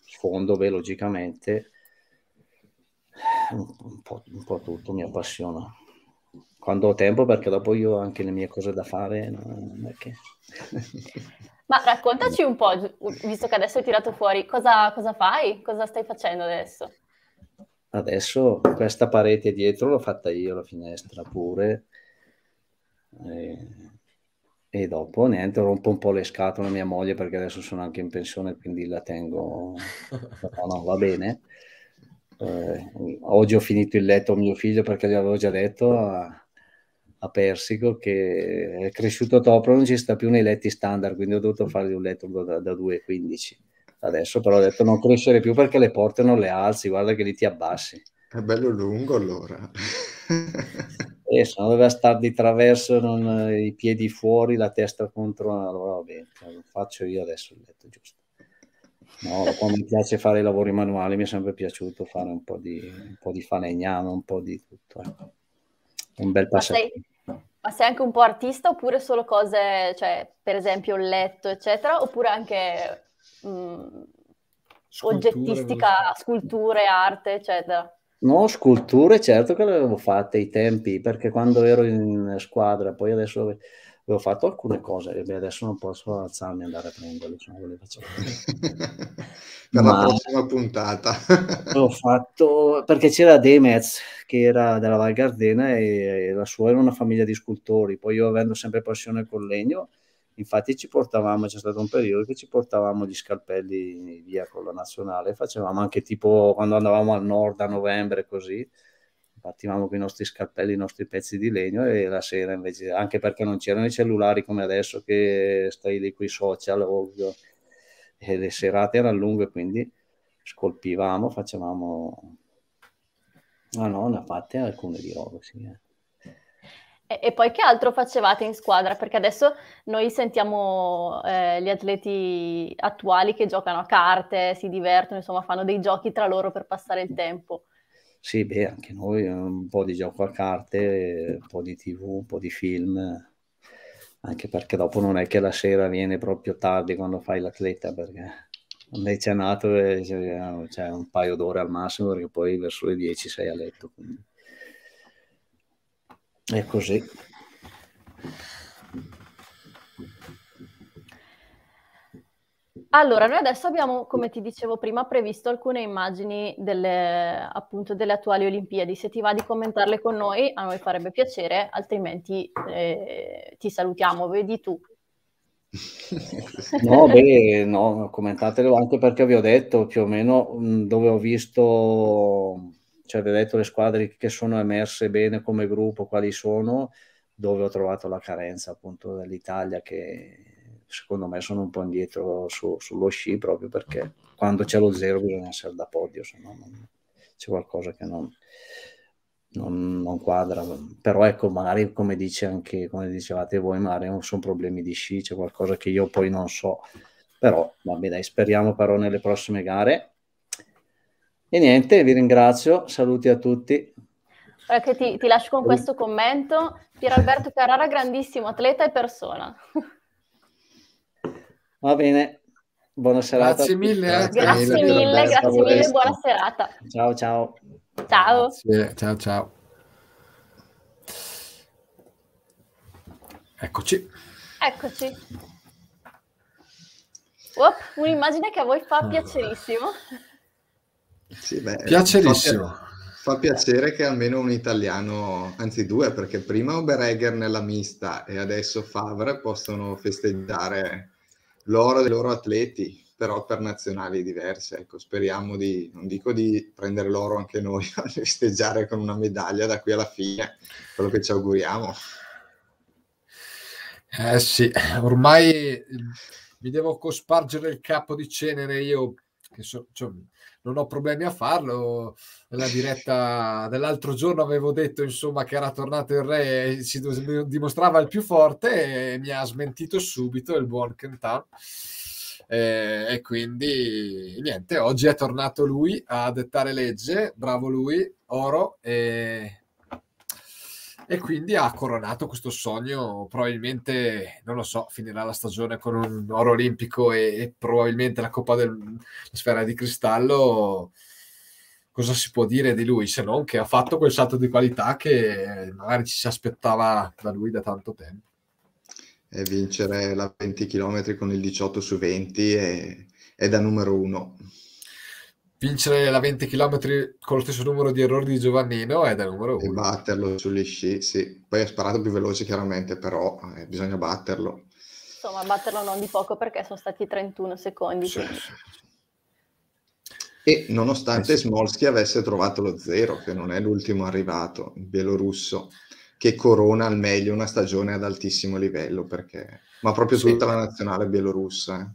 Speaker 3: sfondo, beh, logicamente, un po', un po' tutto mi appassiona. Quando ho tempo, perché dopo io ho anche le mie cose da fare, non è che...
Speaker 1: Ma raccontaci un po', visto che adesso hai tirato fuori, cosa, cosa fai? Cosa stai facendo adesso?
Speaker 3: Adesso questa parete dietro l'ho fatta io, la finestra pure. E, e dopo niente, rompo un po' le scatole a mia moglie perché adesso sono anche in pensione, quindi la tengo. No, no, va bene. Eh, oggi ho finito il letto a mio figlio perché gli avevo già detto a, a Persico che è cresciuto troppo, non ci sta più nei letti standard, quindi ho dovuto fargli un letto da, da 2,15 Adesso però ho detto non crescere più perché le porte non le alzi, guarda che lì ti abbassi. È bello lungo allora. e eh, se no doveva stare di traverso, non, eh, i piedi fuori, la testa contro... Allora vabbè, cioè, lo faccio io adesso, il letto giusto. No, mi piace fare i lavori manuali, mi è sempre piaciuto fare un po' di, un po di falegname, un po' di tutto. Ecco. Un bel passaggio.
Speaker 1: Ma, ma sei, anche un po' artista oppure solo cose, cioè, per esempio il letto, eccetera, oppure anche mh, mm. oggettistica, sculture, arte, eccetera?
Speaker 3: No, sculture certo che le avevo fatte ai tempi, perché quando ero in squadra, poi adesso avevo fatto alcune cose, e adesso non posso alzarmi e andare a prenderle, se cioè, non le faccio. per Ma... prossima puntata. l'ho fatto perché c'era Demez, che era della Val Gardena, e la sua era una famiglia di scultori, poi io avendo sempre passione col legno, Infatti ci portavamo, c'è stato un periodo che ci portavamo gli scalpelli via con la nazionale, facevamo anche tipo quando andavamo al nord a novembre così, partivamo con i nostri scalpelli, i nostri pezzi di legno e la sera invece, anche perché non c'erano i cellulari come adesso che stai lì con i social, ovvio, e le serate erano lunghe, quindi scolpivamo, facevamo... Ah no, ne ha fatte alcune di robe, sì. Eh.
Speaker 1: E, e, poi che altro facevate in squadra? Perché adesso noi sentiamo eh, gli atleti attuali che giocano a carte, si divertono, insomma fanno dei giochi tra loro per passare il tempo. Sì,
Speaker 3: beh, anche noi eh, un po' di gioco a carte, un po' di tv, un po' di film, anche perché dopo non è che la sera viene proprio tardi quando fai l'atleta, perché lei c'è nato e eh, c'è un paio d'ore al massimo, perché poi verso le 10 sei a letto. Quindi è così.
Speaker 1: Allora, noi adesso abbiamo, come ti dicevo prima, previsto alcune immagini delle, appunto, delle attuali Olimpiadi. Se ti va di commentarle con noi, a noi farebbe piacere, altrimenti eh, ti salutiamo, vedi tu. No,
Speaker 3: beh, no, commentatelo anche perché vi ho detto più o meno dove ho visto cioè vi ho detto le squadre che sono emerse bene come gruppo, quali sono, dove ho trovato la carenza appunto dell'Italia che secondo me sono un po' indietro su, sullo sci proprio perché quando c'è lo zero bisogna essere da podio, se no non, c'è qualcosa che non, non, non, quadra. Però ecco, magari come dice anche, come dicevate voi, magari non sono problemi di sci, c'è qualcosa che io poi non so. Però vabbè dai, speriamo però nelle prossime gare e niente, vi ringrazio, saluti a tutti.
Speaker 1: Allora ti, ti, lascio con questo commento. Alberto Carrara, grandissimo atleta e persona.
Speaker 3: Va bene, buona serata. Grazie mille. Eh. Grazie, grazie mille, grazie, grazie mille, buona serata. Ciao, ciao.
Speaker 1: Ciao.
Speaker 2: Grazie, ciao, ciao. Eccoci.
Speaker 1: Eccoci. Un'immagine che a voi fa piacerissimo.
Speaker 2: Sì, beh, Piacerissimo. Fa, fa,
Speaker 4: piacere che almeno un italiano, anzi due, perché prima Oberegger nella mista e adesso Favre possono festeggiare l'oro dei loro atleti, però per nazionali diverse. Ecco, speriamo di, non dico di prendere l'oro anche noi, ma festeggiare con una medaglia da qui alla fine, quello che ci auguriamo.
Speaker 2: Eh sì, ormai eh, mi devo cospargere il capo di cenere io, che so, cioè, non ho problemi a farlo. Nella diretta dell'altro giorno avevo detto insomma che era tornato il re e si dimostrava il più forte e mi ha smentito subito il buon Kentan. Eh, e quindi niente, oggi è tornato lui a dettare legge, bravo lui, oro e e quindi ha coronato questo sogno. Probabilmente, non lo so, finirà la stagione con un oro olimpico e, e probabilmente la Coppa della Sfera di Cristallo. Cosa si può dire di lui se non che ha fatto quel salto di qualità che magari ci si aspettava da lui da tanto tempo?
Speaker 4: E vincere la 20 km con il 18 su 20 è, è da numero uno vincere la 20 km con lo stesso numero di errori di Giovannino è da numero uno. E batterlo sugli sci, sì. Poi ha sparato più veloce chiaramente, però eh, bisogna batterlo.
Speaker 1: Insomma, batterlo non di poco perché sono stati 31 secondi. Sì.
Speaker 4: E nonostante eh sì. Smolski avesse trovato lo zero, che non è l'ultimo arrivato, il bielorusso, che corona al meglio una stagione ad altissimo livello, perché... ma proprio sì. tutta la nazionale bielorussa. Eh.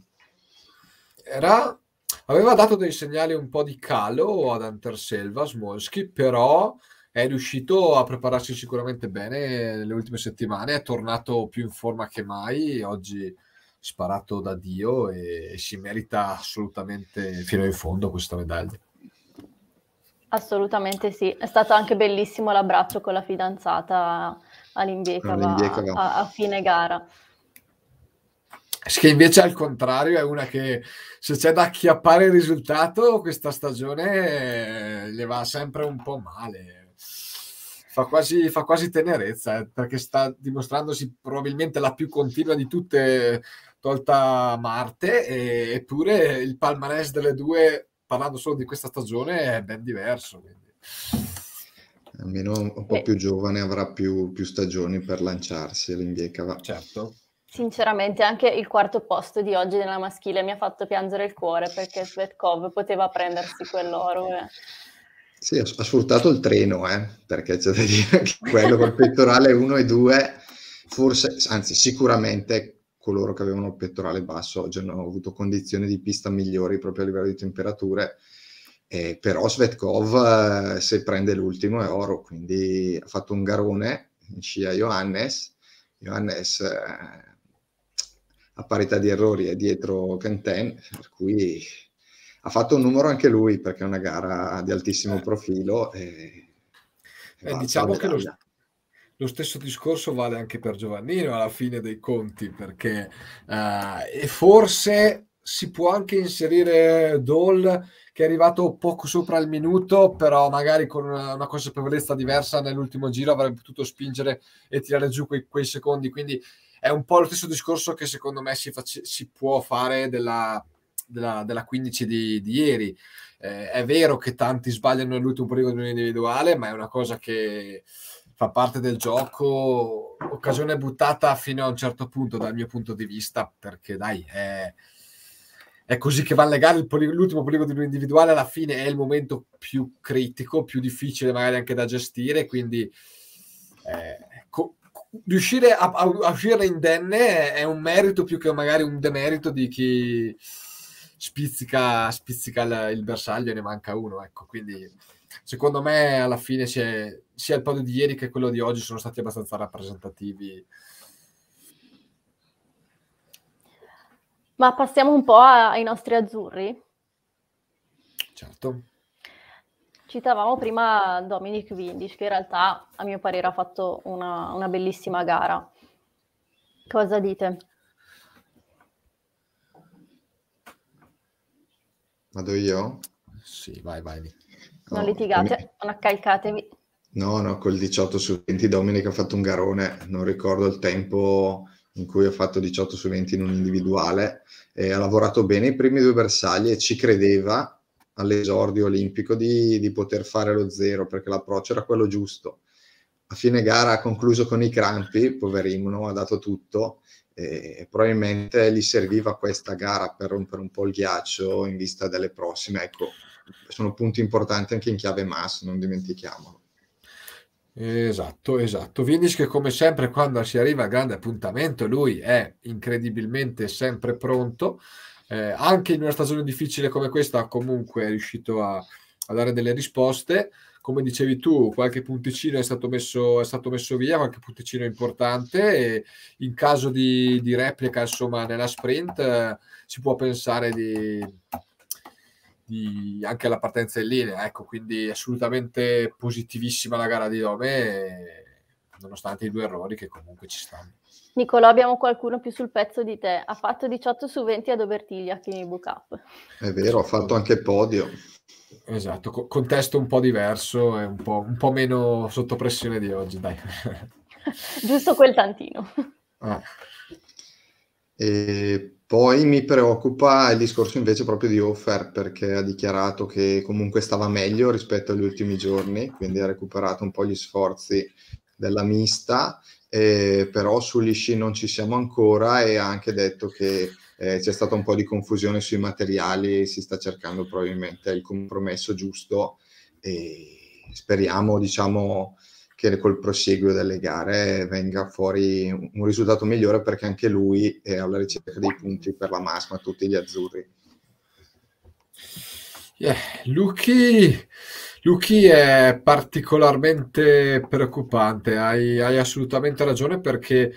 Speaker 2: Era Aveva dato dei segnali un po' di calo ad Anterselva, Smolski, però è riuscito a prepararsi sicuramente bene nelle ultime settimane, è tornato più in forma che mai, oggi sparato da Dio e, e si merita assolutamente fino in fondo questa medaglia.
Speaker 1: Assolutamente sì, è stato anche bellissimo l'abbraccio con la fidanzata all'Imbiecava a, a fine gara
Speaker 2: che invece al contrario è una che se c'è da acchiappare il risultato questa stagione eh, le va sempre un po' male fa quasi, fa quasi tenerezza eh, perché sta dimostrandosi probabilmente la più continua di tutte tolta Marte e, eppure il palmarès delle due parlando solo di questa stagione è ben diverso quindi.
Speaker 4: almeno un po' eh. più giovane avrà più, più stagioni per lanciarsi va certo
Speaker 1: Sinceramente anche il quarto posto di oggi nella maschile mi ha fatto piangere il cuore perché Svetkov poteva prendersi quell'oro. Eh.
Speaker 4: Sì, ha, sfruttato il treno, eh, perché c'è da dire che quello col pettorale 1 e 2, forse, anzi sicuramente coloro che avevano il pettorale basso oggi hanno avuto condizioni di pista migliori proprio a livello di temperature, eh, però Svetkov eh, se prende l'ultimo è oro, quindi ha fatto un garone in scia Johannes, Johannes eh, a parità di errori è dietro Canten, per cui ha fatto un numero anche lui perché è una gara di altissimo eh. profilo. E, eh,
Speaker 3: diciamo che lo,
Speaker 2: lo, stesso discorso vale anche per Giovannino alla fine dei conti, perché eh, e forse si può anche inserire Doll che è arrivato poco sopra il minuto, però magari con una, una consapevolezza diversa nell'ultimo giro avrebbe potuto spingere e tirare giù quei, quei secondi. Quindi è un po' lo stesso discorso che secondo me si, face- si può fare della, della, della 15 di, di ieri. Eh, è vero che tanti sbagliano nell'ultimo periodo di un individuale, ma è una cosa che fa parte del gioco, occasione buttata fino a un certo punto dal mio punto di vista, perché dai, è, è così che va a legare poli- l'ultimo poligono individuale alla fine è il momento più critico, più difficile magari anche da gestire, quindi eh, riuscire a, a, a uscire indenne è un merito più che magari un demerito di chi spizzica, spizzica il, il bersaglio e ne manca uno. Ecco, quindi secondo me alla fine sia, sia il podio di ieri che quello di oggi sono stati abbastanza rappresentativi.
Speaker 1: Ma passiamo un po' ai nostri azzurri. Certo. Citavamo prima Dominic Vindic, che in realtà a mio parere ha fatto una, una bellissima gara. Cosa dite?
Speaker 4: Vado io? Sì, vai, vai. No,
Speaker 1: non litigate, me... non accalcatevi.
Speaker 4: No, no, col 18 su 20 Dominic ha fatto un garone, non ricordo il tempo in cui ha fatto 18 su 20 in un individuale, eh, ha lavorato bene i primi due bersagli e ci credeva all'esordio olimpico di, di poter fare lo zero perché l'approccio era quello giusto. A fine gara ha concluso con i crampi, poverino, ha dato tutto e probabilmente gli serviva questa gara per rompere un po' il ghiaccio in vista delle prossime. Ecco, sono punti importanti anche in chiave mass, non dimentichiamolo.
Speaker 2: Esatto, esatto. Vindic che come sempre quando si arriva a grande appuntamento lui è incredibilmente sempre pronto eh, anche in una stagione difficile come questa comunque è riuscito a, a, dare delle risposte. Come dicevi tu, qualche punticino è stato messo, è stato messo via, qualche punticino importante. E in caso di, di, replica, insomma, nella sprint eh, si può pensare di, di, anche alla partenza in linea. Ecco, quindi assolutamente positivissima la gara di Dome, nonostante i due errori che comunque ci stanno.
Speaker 1: Nicolò, abbiamo qualcuno più sul pezzo di te. Ha fatto 18 su 20 ad Obertiglia Kimi Book Up.
Speaker 2: È vero, ha fatto anche il podio. Esatto, co- contesto un po' diverso e un po', un po', meno sotto pressione di oggi, dai.
Speaker 1: Giusto quel tantino.
Speaker 4: Ah. E poi mi preoccupa il discorso invece proprio di Offer perché ha dichiarato che comunque stava meglio rispetto agli ultimi giorni, quindi ha recuperato un po' gli sforzi della mista eh, però sugli sci non ci siamo ancora e ha anche detto che eh, c'è stata un po' di confusione sui materiali, si sta cercando probabilmente il compromesso giusto e speriamo diciamo, che col proseguo delle gare venga fuori un risultato migliore perché anche lui è alla ricerca dei punti per la massima tutti gli azzurri.
Speaker 2: Yeah, Luchi, Luchi è particolarmente preoccupante, hai, hai assolutamente ragione perché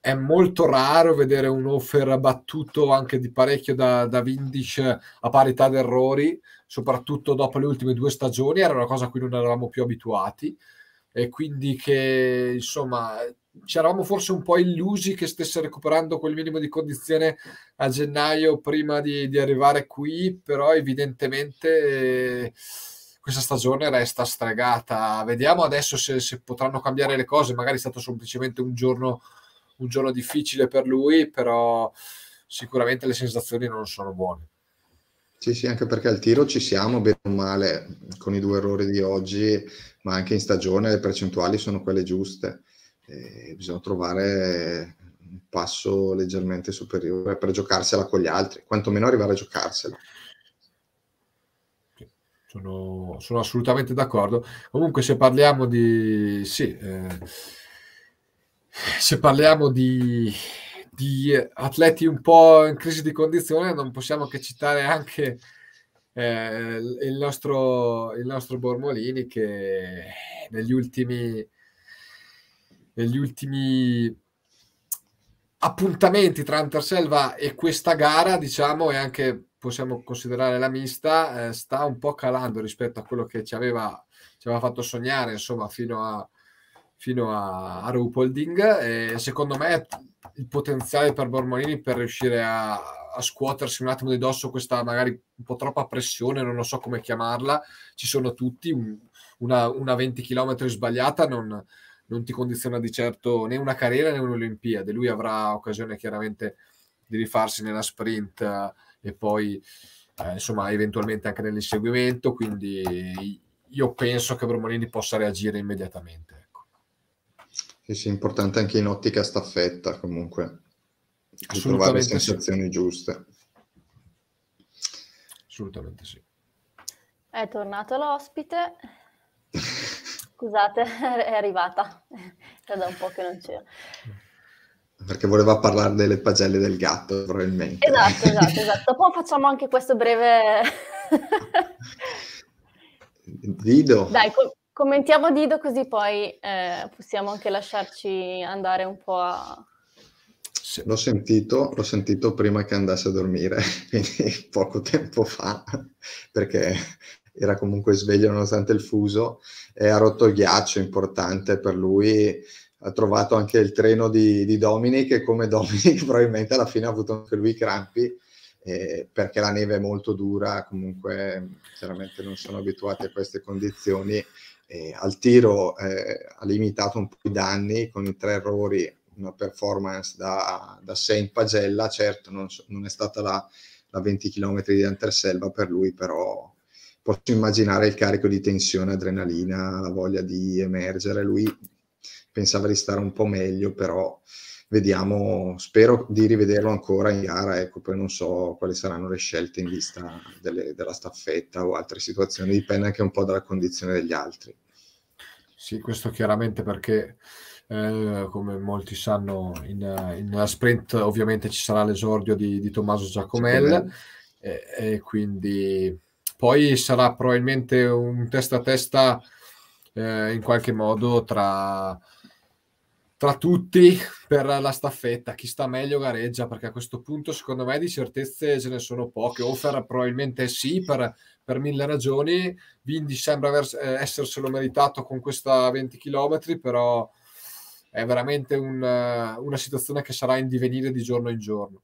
Speaker 2: è molto raro vedere un offer battuto anche di parecchio da, da Vindic a parità d'errori, soprattutto dopo le ultime due stagioni, era una cosa a cui non eravamo più abituati e quindi che insomma ci eravamo forse un po' illusi che stesse recuperando quel minimo di condizione a gennaio prima di, di arrivare qui, però evidentemente... Eh, questa stagione resta stregata. Vediamo adesso se, se potranno cambiare le cose. Magari è stato semplicemente un giorno, un giorno difficile per lui, però sicuramente le sensazioni non sono buone.
Speaker 4: Sì, sì, anche perché al tiro ci siamo bene o male con i due errori di oggi, ma anche in stagione le percentuali sono quelle giuste. Eh, bisogna trovare un passo leggermente superiore per giocarsela con gli altri, quantomeno arrivare a giocarsela
Speaker 2: sono, sono assolutamente d'accordo. Comunque se parliamo di... Sì, eh, se parliamo di, di, atleti un po' in crisi di condizione non possiamo che citare anche eh, il, nostro, il nostro Bormolini che negli ultimi... Negli ultimi appuntamenti tra Anterselva e questa gara, diciamo, e anche possiamo considerare la mista, eh, sta un po' calando rispetto a quello che ci aveva, ci aveva fatto sognare, insomma, fino a, fino a, a Rupolding. E secondo me il potenziale per Bormolini per riuscire a, a, scuotersi un attimo di dosso questa magari un po' troppa pressione, non lo so come chiamarla, ci sono tutti, un, una, una, 20 km sbagliata non, non ti condiziona di certo né una carriera né un'Olimpiade, lui avrà occasione chiaramente di rifarsi nella sprint e poi eh, insomma eventualmente anche nell'inseguimento, quindi io penso che Bromolini possa reagire immediatamente. Ecco.
Speaker 4: Sì, sì, importante anche in ottica staffetta comunque, trovare le sensazioni sì. giuste.
Speaker 2: Assolutamente sì.
Speaker 1: È tornato l'ospite. Scusate, è arrivata. Era da un po' che non c'era
Speaker 4: perché voleva parlare delle pagelle del gatto, probabilmente.
Speaker 1: Esatto, esatto, esatto. Poi facciamo anche questo breve...
Speaker 4: Dido.
Speaker 1: Dai, com- commentiamo Dido così poi eh, possiamo anche lasciarci andare un po' a...
Speaker 4: L'ho sentito, l'ho sentito prima che andasse a dormire, quindi poco tempo fa, perché era comunque sveglio nonostante il fuso, e ha rotto il ghiaccio, importante per lui, ha trovato anche il treno di, di, Dominic e come Dominic probabilmente alla fine ha avuto anche lui i crampi eh, perché la neve è molto dura, comunque mm, chiaramente non sono abituati a queste condizioni. Eh, al tiro eh, ha limitato un po' i danni con i tre errori, una performance da, da 6 in pagella, certo non, non è stata la, la 20 km di Anterselva per lui, però posso immaginare il carico di tensione, adrenalina, la voglia di emergere, lui pensava di stare un po' meglio, però vediamo, spero di rivederlo ancora in gara, ecco, poi non so quali saranno le scelte in vista delle, della staffetta o altre situazioni, dipende anche un po' dalla condizione degli altri.
Speaker 2: Sì, questo chiaramente perché eh, come molti sanno in, in sprint ovviamente ci sarà l'esordio di, di Tommaso Giacomel e, e, quindi poi sarà probabilmente un testa a testa eh, in qualche modo tra tra tutti per la staffetta, chi sta meglio gareggia, perché a questo punto secondo me di certezze ce ne sono poche. Offer probabilmente sì, per, per mille ragioni, Vindi sembra avers- eh, esserselo meritato con questa 20 km, però è veramente un, una situazione che sarà in divenire di giorno in giorno.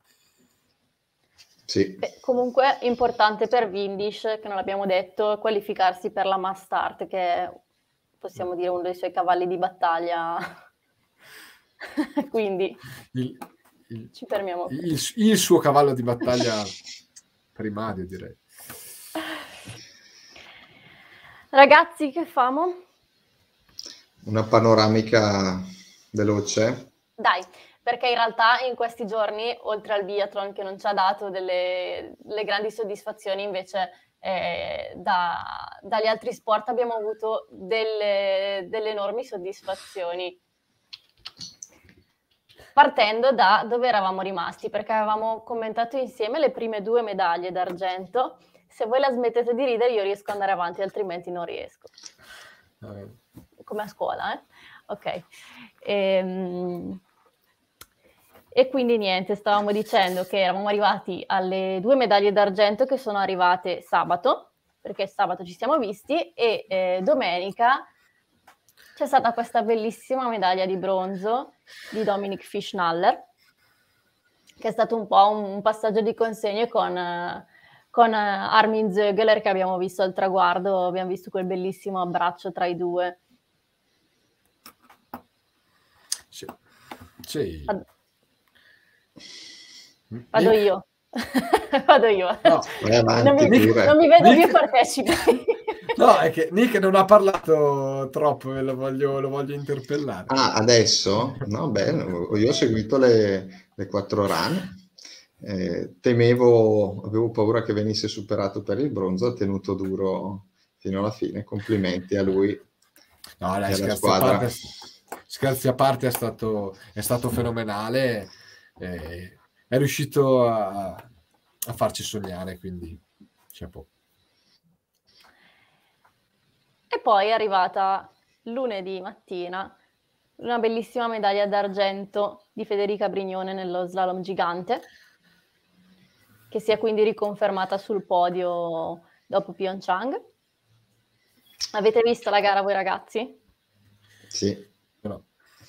Speaker 2: Sì.
Speaker 1: Beh, comunque importante per Vindish, che non l'abbiamo detto, qualificarsi per la Mass Start, che è, possiamo dire uno dei suoi cavalli di battaglia Quindi
Speaker 2: il, il,
Speaker 1: ci fermiamo. Il,
Speaker 2: il suo cavallo di battaglia primario, direi.
Speaker 1: Ragazzi, che famo?
Speaker 4: Una panoramica veloce.
Speaker 1: Dai, perché in realtà in questi giorni, oltre al biathlon che non ci ha dato delle, delle grandi soddisfazioni, invece eh, da, dagli altri sport abbiamo avuto delle, delle enormi soddisfazioni partendo da dove eravamo rimasti, perché avevamo commentato insieme le prime due medaglie d'argento. Se voi la smettete di ridere, io riesco ad andare avanti, altrimenti non riesco. Come a scuola, eh? Ok. Ehm... E quindi niente, stavamo dicendo che eravamo arrivati alle due medaglie d'argento che sono arrivate sabato, perché sabato ci siamo visti, e eh, domenica c'è stata questa bellissima medaglia di bronzo di Dominic Fischnaller, che è stato un po' un, passaggio di consegne con, con Armin Zögler, che abbiamo visto al traguardo, abbiamo visto quel bellissimo abbraccio tra i due.
Speaker 2: Sì. sì. Mm? Vado io.
Speaker 1: Vado io. No, eh, avanti, non, mi, non, mi, vedo Nick... più partecipe. no,
Speaker 2: è che Nick non ha parlato troppo, lo voglio, lo voglio interpellare.
Speaker 4: Ah, adesso? No, beh, io ho seguito le, le quattro run. Eh, temevo, avevo paura che venisse superato per il bronzo, ha tenuto duro fino alla fine. Complimenti a lui.
Speaker 2: No, dai, scherzi a, parte, scherzi a parte, è stato, è stato fenomenale. Eh, è riuscito a, a farci sognare, quindi
Speaker 3: chapeau.
Speaker 1: E poi è arrivata lunedì mattina una bellissima medaglia d'argento di Federica Brignone nello slalom gigante, che si è quindi riconfermata sul podio dopo Pyeongchang. Avete visto la gara voi ragazzi?
Speaker 2: Sì.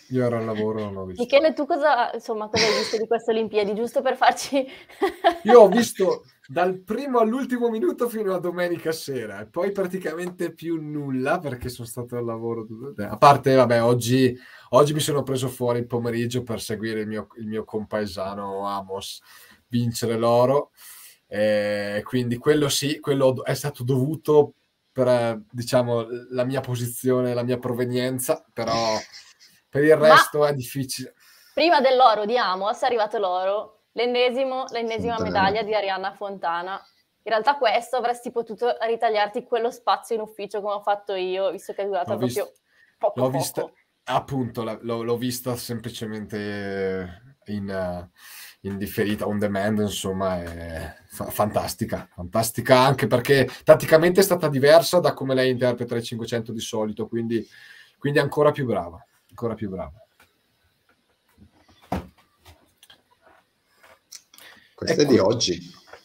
Speaker 2: Io ero al lavoro, non ho visto.
Speaker 1: Michele, tu cosa, insomma, cosa hai visto di queste Olimpiadi? Giusto per farci...
Speaker 2: Io ho visto dal primo all'ultimo minuto fino a domenica sera e poi praticamente più nulla perché sono stato al lavoro. Eh, a parte, vabbè, oggi, oggi mi sono preso fuori il pomeriggio per seguire il mio, il mio compaesano Amos vincere l'oro. Eh, quindi quello sì, quello è stato dovuto per diciamo la mia posizione, la mia provenienza, però per il resto Ma è difficile.
Speaker 1: Prima dell'oro di Amos è arrivato l'oro, l'ennesimo, l'ennesima Fontana. medaglia di Arianna Fontana. In realtà questo avresti potuto ritagliarti quello spazio in ufficio come ho fatto io, visto che è durata proprio vist-
Speaker 2: poco l'ho vista, appunto, l'ho, l'ho, vista semplicemente in... Uh indifferita on demand, insomma, è fantastica, fantastica anche perché tatticamente è stata diversa da come lei interpreta i 500 di solito, quindi, quindi ancora più brava ancora più bravo. Questa ecco, è di ecco, oggi.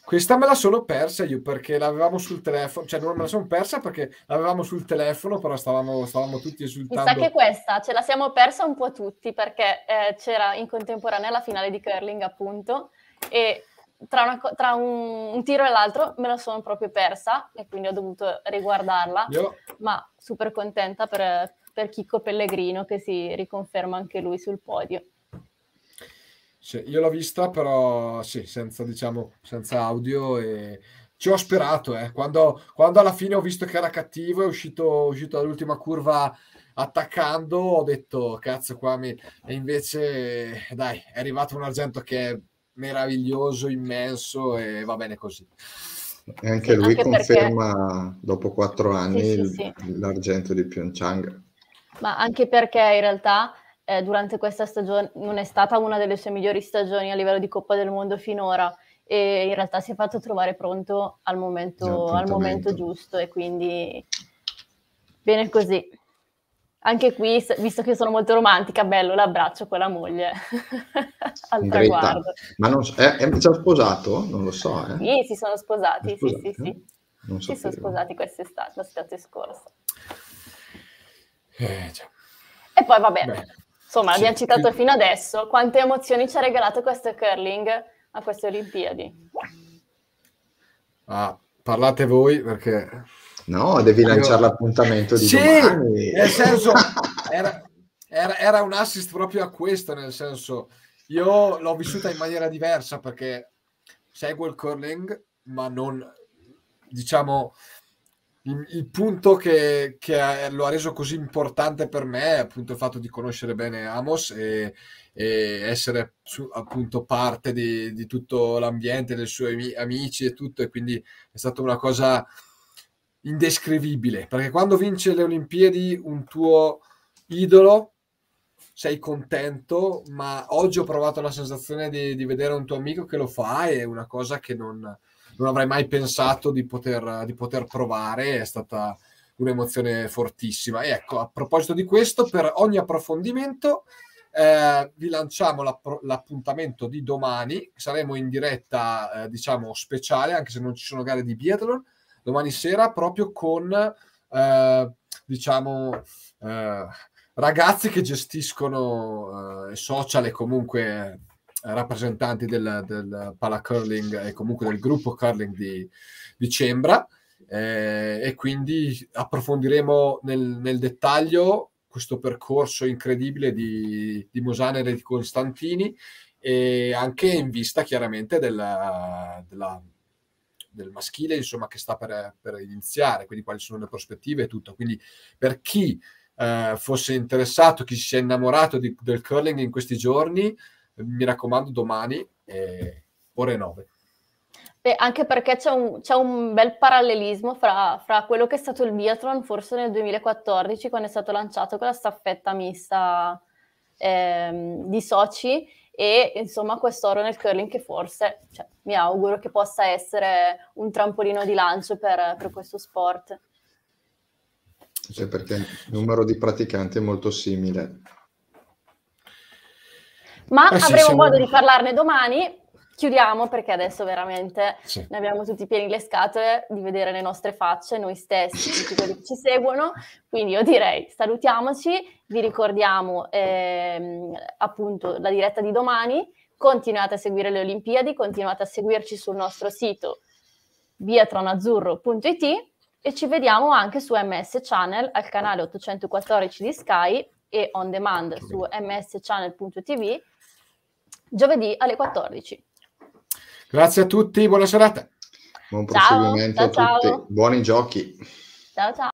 Speaker 2: Questa me la sono persa io perché l'avevamo sul telefono, cioè non me la sono persa perché l'avevamo sul telefono, però stavamo, stavamo tutti esultando. sa che
Speaker 1: questa ce la siamo persa un po' tutti perché eh, c'era in contemporanea la finale di curling appunto e tra, una, tra un, un, tiro e l'altro me la sono proprio persa e quindi ho dovuto riguardarla, io... ma super contenta per, per Chicco Pellegrino che si riconferma anche lui sul podio.
Speaker 2: Sì, io l'ho vista però sì, senza, diciamo, senza audio e ci ho sperato, eh. quando, quando, alla fine ho visto che era cattivo, è uscito, uscito dall'ultima curva attaccando, ho detto cazzo qua mi... E invece dai, è arrivato un argento che è meraviglioso, immenso e va bene così.
Speaker 4: E anche lui anche conferma perché... dopo quattro anni sì, sì, sì. l'argento di Pyeongchang.
Speaker 1: Ma anche perché in realtà eh, durante questa stagione non è stata una delle sue migliori stagioni a livello di Coppa del Mondo finora e in realtà si è fatto trovare pronto al momento, esatto, al momento giusto e quindi bene così. Anche qui, visto che sono molto romantica, bello l'abbraccio con la moglie al traguardo.
Speaker 4: Ma non, eh, eh, è, è, già sposato? Non lo so. Eh. Sì,
Speaker 1: si sono sposati, sposati sì, eh? sì, sì, sì. Si sono sposati quest'estate, l'estate scorsa cioè. E poi vabbè, Beh, insomma, abbiamo citato fino adesso quante emozioni ci ha regalato questo curling a queste Olimpiadi.
Speaker 2: Ah, parlate voi perché...
Speaker 4: No, devi lanciare Io... l'appuntamento di sì, domani. nel senso,
Speaker 2: era, era, era un assist proprio a questo, nel senso... Io l'ho vissuta in maniera diversa perché seguo il curling, ma non diciamo il, punto che, che, lo ha reso così importante per me è appunto il fatto di conoscere bene Amos e, e essere su, appunto parte di, di tutto l'ambiente, dei suoi amici e tutto, e quindi è stata una cosa indescrivibile, perché quando vince le Olimpiadi un tuo idolo sei contento, ma oggi ho provato la sensazione di, di vedere un tuo amico che lo fa, e è una cosa che non non avrei mai pensato di poter, di poter provare, è stata un'emozione fortissima. E ecco, a proposito di questo, per ogni approfondimento eh, vi lanciamo l'appuntamento di domani, saremo in diretta, eh, diciamo, speciale, anche se non ci sono gare di biathlon, domani sera proprio con, eh, diciamo, eh, ragazzi che gestiscono eh, social e comunque rappresentanti del, del pala curling e comunque del gruppo curling di, di Cembra eh, e quindi approfondiremo nel, nel, dettaglio questo percorso incredibile di, di Mosaner e di Costantini e anche in vista chiaramente della, della, del maschile insomma, che sta per, per iniziare, quindi quali sono le prospettive e tutto. Quindi per chi eh, fosse interessato, chi si è innamorato di, del curling in questi giorni, mi raccomando, domani, eh, ore 9.
Speaker 1: Beh, anche perché c'è un, c'è un bel parallelismo fra, fra, quello che è stato il biathlon forse nel 2014 quando è stato lanciato quella staffetta mista ehm, di soci e insomma quest'oro nel curling che forse cioè, mi auguro che possa essere un trampolino di lancio per, per questo sport.
Speaker 4: Cioè perché il numero di praticanti è molto simile
Speaker 1: ma eh sì, avremo siamo... modo di parlarne domani. Chiudiamo perché adesso veramente sì. ne abbiamo tutti pieni le scatole di vedere le nostre facce, noi stessi, tutti quelli che ci seguono. Quindi io direi salutiamoci, vi ricordiamo ehm, appunto la diretta di domani, continuate a seguire le Olimpiadi, continuate a seguirci sul nostro sito biatronazzurro.it e ci vediamo anche su MS Channel al canale 814 di Sky e on demand su mschannel.tv giovedì alle 14.
Speaker 2: Grazie a tutti, buona serata. Buon ciao, proseguimento ciao, a tutti. Ciao. Buoni giochi.
Speaker 1: Ciao ciao.